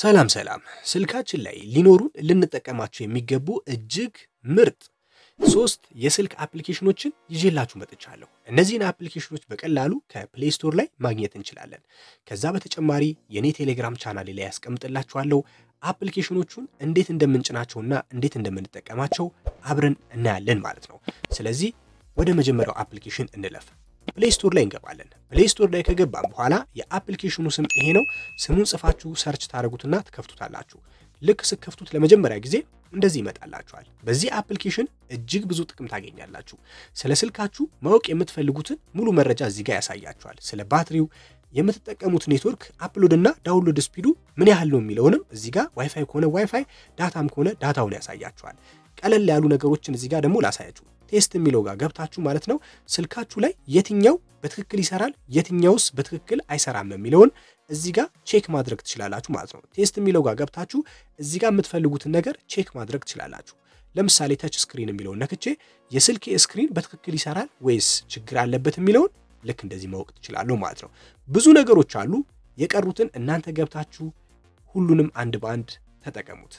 ሰላም ሰላም፣ ስልካችን ላይ ሊኖሩን ልንጠቀማቸው የሚገቡ እጅግ ምርጥ ሶስት የስልክ አፕሊኬሽኖችን ይዤላችሁ መጥቻለሁ። እነዚህን አፕሊኬሽኖች በቀላሉ ከፕሌይ ስቶር ላይ ማግኘት እንችላለን። ከዛ በተጨማሪ የኔ ቴሌግራም ቻናል ላይ ያስቀምጥላችኋለሁ። አፕሊኬሽኖቹን እንዴት እንደምንጭናቸውና እንዴት እንደምንጠቀማቸው አብረን እናያለን ማለት ነው። ስለዚህ ወደ መጀመሪያው አፕሊኬሽን እንለፍ። ፕሌይ ስቶር ላይ እንገባለን። ፕሌይ ስቶር ላይ ከገባን በኋላ የአፕሊኬሽኑ ስም ይሄ ነው። ስሙን ጽፋችሁ ሰርች ታደረጉትና ትከፍቱታላችሁ። ልክ ስከፍቱት ለመጀመሪያ ጊዜ እንደዚህ ይመጣላችኋል። በዚህ አፕሊኬሽን እጅግ ብዙ ጥቅም ታገኛላችሁ። ስለ ስልካችሁ ማወቅ የምትፈልጉትን ሙሉ መረጃ እዚህ ጋር ያሳያችኋል። ስለ ባትሪው፣ የምትጠቀሙት ኔትወርክ፣ አፕሎድ እና ዳውንሎድ ስፒዱ ምን ያህል ነው የሚለውንም እዚህ ጋር ዋይፋይ ከሆነ ዋይፋይ፣ ዳታም ከሆነ ዳታውን ያሳያችኋል። ቀለል ያሉ ነገሮችን እዚህ ጋር ደግሞ ላሳያችሁ። ቴስት የሚለው ጋር ገብታችሁ ማለት ነው ስልካችሁ ላይ የትኛው በትክክል ይሰራል፣ የትኛውስ በትክክል አይሰራም የሚለውን እዚህ ጋር ቼክ ማድረግ ትችላላችሁ ማለት ነው። ቴስት የሚለው ጋር ገብታችሁ እዚህ ጋር የምትፈልጉትን ነገር ቼክ ማድረግ ትችላላችሁ። ለምሳሌ ተች ስክሪን የሚለውን ነክቼ የስልኬ ስክሪን በትክክል ይሰራል ወይስ ችግር አለበት የሚለውን ልክ እንደዚህ ማወቅ ትችላለሁ ማለት ነው። ብዙ ነገሮች አሉ። የቀሩትን እናንተ ገብታችሁ ሁሉንም አንድ በአንድ ተጠቀሙት።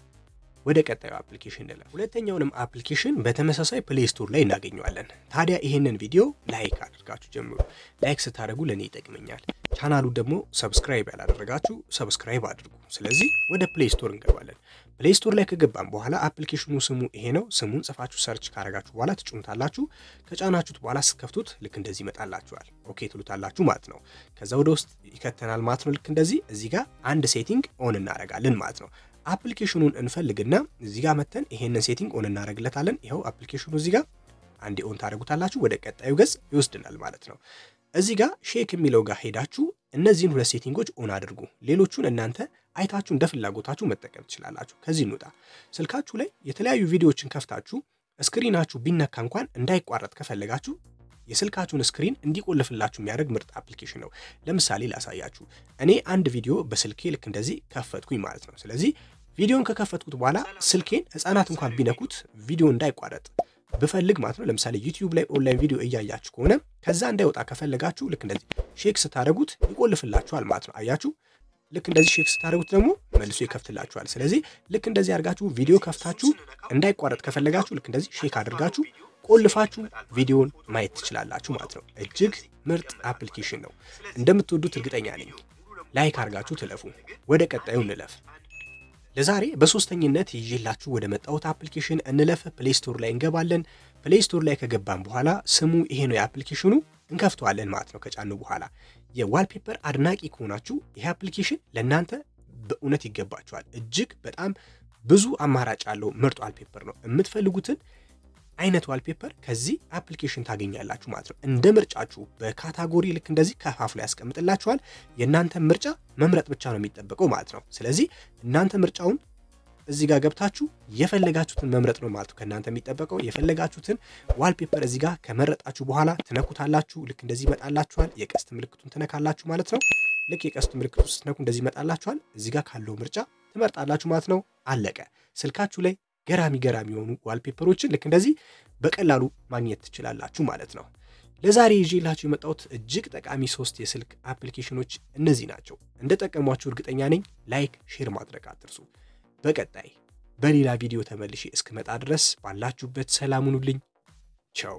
ወደ ቀጣዩ አፕሊኬሽን እንለፍ። ሁለተኛውንም አፕሊኬሽን በተመሳሳይ ፕሌይ ስቶር ላይ እናገኘዋለን። ታዲያ ይህንን ቪዲዮ ላይክ አድርጋችሁ ጀምሩ። ላይክ ስታደርጉ ለእኔ ይጠቅመኛል። ቻናሉ ደግሞ ሰብስክራይብ ያላደረጋችሁ ሰብስክራይብ አድርጉ። ስለዚህ ወደ ፕሌይ ስቶር እንገባለን። ፕሌይ ስቶር ላይ ከገባም በኋላ አፕሊኬሽኑ ስሙ ይሄ ነው። ስሙን ጽፋችሁ ሰርች ካረጋችሁ በኋላ ትጭኑታላችሁ። ከጫናችሁት በኋላ ስትከፍቱት ልክ እንደዚህ ይመጣላችኋል። ኦኬ ትሉታላችሁ ማለት ነው። ከዛ ወደ ውስጥ ይከተናል ማለት ነው። ልክ እንደዚህ እዚህ ጋር አንድ ሴቲንግ ኦን እናረጋለን ማለት ነው። አፕሊኬሽኑን እንፈልግና እዚህ ጋር መተን ይሄንን ሴቲንግ ኦን እናደርግለታለን። ይኸው አፕሊኬሽኑ እዚህ ጋር አንዴ ኦን ታደርጉታላችሁ፣ ወደ ቀጣዩ ገጽ ይወስድናል ማለት ነው። እዚህ ጋር ሼክ የሚለው ጋር ሄዳችሁ እነዚህን ሁለት ሴቲንጎች ኦን አድርጉ። ሌሎቹን እናንተ አይታችሁ እንደ ፍላጎታችሁ መጠቀም ትችላላችሁ። ከዚህ እንውጣ። ስልካችሁ ላይ የተለያዩ ቪዲዮዎችን ከፍታችሁ ስክሪናችሁ ቢነካ እንኳን እንዳይቋረጥ ከፈለጋችሁ የስልካችሁን ስክሪን እንዲቆልፍላችሁ የሚያደርግ ምርጥ አፕሊኬሽን ነው። ለምሳሌ ላሳያችሁ። እኔ አንድ ቪዲዮ በስልኬ ልክ እንደዚህ ከፈትኩኝ ማለት ነው። ስለዚህ ቪዲዮን ከከፈትኩት በኋላ ስልኬን ህጻናት እንኳን ቢነኩት ቪዲዮ እንዳይቋረጥ ብፈልግ ማለት ነው። ለምሳሌ ዩቲዩብ ላይ ኦንላይን ቪዲዮ እያያችሁ ከሆነ ከዛ እንዳይወጣ ከፈለጋችሁ ልክ እንደዚህ ሼክ ስታደረጉት ይቆልፍላችኋል ማለት ነው። አያችሁ፣ ልክ እንደዚህ ሼክ ስታደረጉት ደግሞ መልሶ ይከፍትላችኋል። ስለዚህ ልክ እንደዚህ አድርጋችሁ ቪዲዮ ከፍታችሁ እንዳይቋረጥ ከፈለጋችሁ ልክ እንደዚህ ሼክ አድርጋችሁ ቆልፋችሁ ቪዲዮን ማየት ትችላላችሁ ማለት ነው። እጅግ ምርጥ አፕሊኬሽን ነው። እንደምትወዱት እርግጠኛ ነኝ። ላይክ አድርጋችሁ ትለፉ። ወደ ቀጣዩ እንለፍ። ለዛሬ በሶስተኝነት ይዤላችሁ ወደ መጣሁት አፕሊኬሽን እንለፍ። ፕሌይ ስቶር ላይ እንገባለን። ፕሌይ ስቶር ላይ ከገባን በኋላ ስሙ ይሄ ነው የአፕሊኬሽኑ፣ እንከፍተዋለን ማለት ነው። ከጫኑ በኋላ የዋልፔፐር አድናቂ ከሆናችሁ ይሄ አፕሊኬሽን ለእናንተ በእውነት ይገባችኋል። እጅግ በጣም ብዙ አማራጭ ያለው ምርጥ ዋልፔፐር ነው። የምትፈልጉትን አይነት ዋልፔፐር ከዚህ አፕሊኬሽን ታገኛላችሁ ማለት ነው። እንደ ምርጫችሁ በካታጎሪ ልክ እንደዚህ ከፋፍሎ ያስቀምጥላችኋል። የእናንተ ምርጫ መምረጥ ብቻ ነው የሚጠበቀው ማለት ነው። ስለዚህ እናንተ ምርጫውን እዚህ ጋር ገብታችሁ የፈለጋችሁትን መምረጥ ነው ማለት ነው ከእናንተ የሚጠበቀው። የፈለጋችሁትን ዋልፔፐር እዚህ ጋር ከመረጣችሁ በኋላ ትነኩታላችሁ። ልክ እንደዚህ ይመጣላችኋል። የቀስት ምልክቱን ትነካላችሁ ማለት ነው። ልክ የቀስቱ ምልክቱ ስትነኩ እንደዚህ ይመጣላችኋል። እዚህ ጋር ካለው ምርጫ ትመርጣላችሁ ማለት ነው። አለቀ። ስልካችሁ ላይ ገራሚ ገራሚ የሆኑ ዋልፔፐሮችን ልክ እንደዚህ በቀላሉ ማግኘት ትችላላችሁ ማለት ነው። ለዛሬ ይዤላችሁ የመጣሁት እጅግ ጠቃሚ ሶስት የስልክ አፕሊኬሽኖች እነዚህ ናቸው። እንደጠቀሟችሁ እርግጠኛ ነኝ። ላይክ፣ ሼር ማድረግ አትርሱ። በቀጣይ በሌላ ቪዲዮ ተመልሼ እስክመጣ ድረስ ባላችሁበት ሰላም ሁኑልኝ። ቸው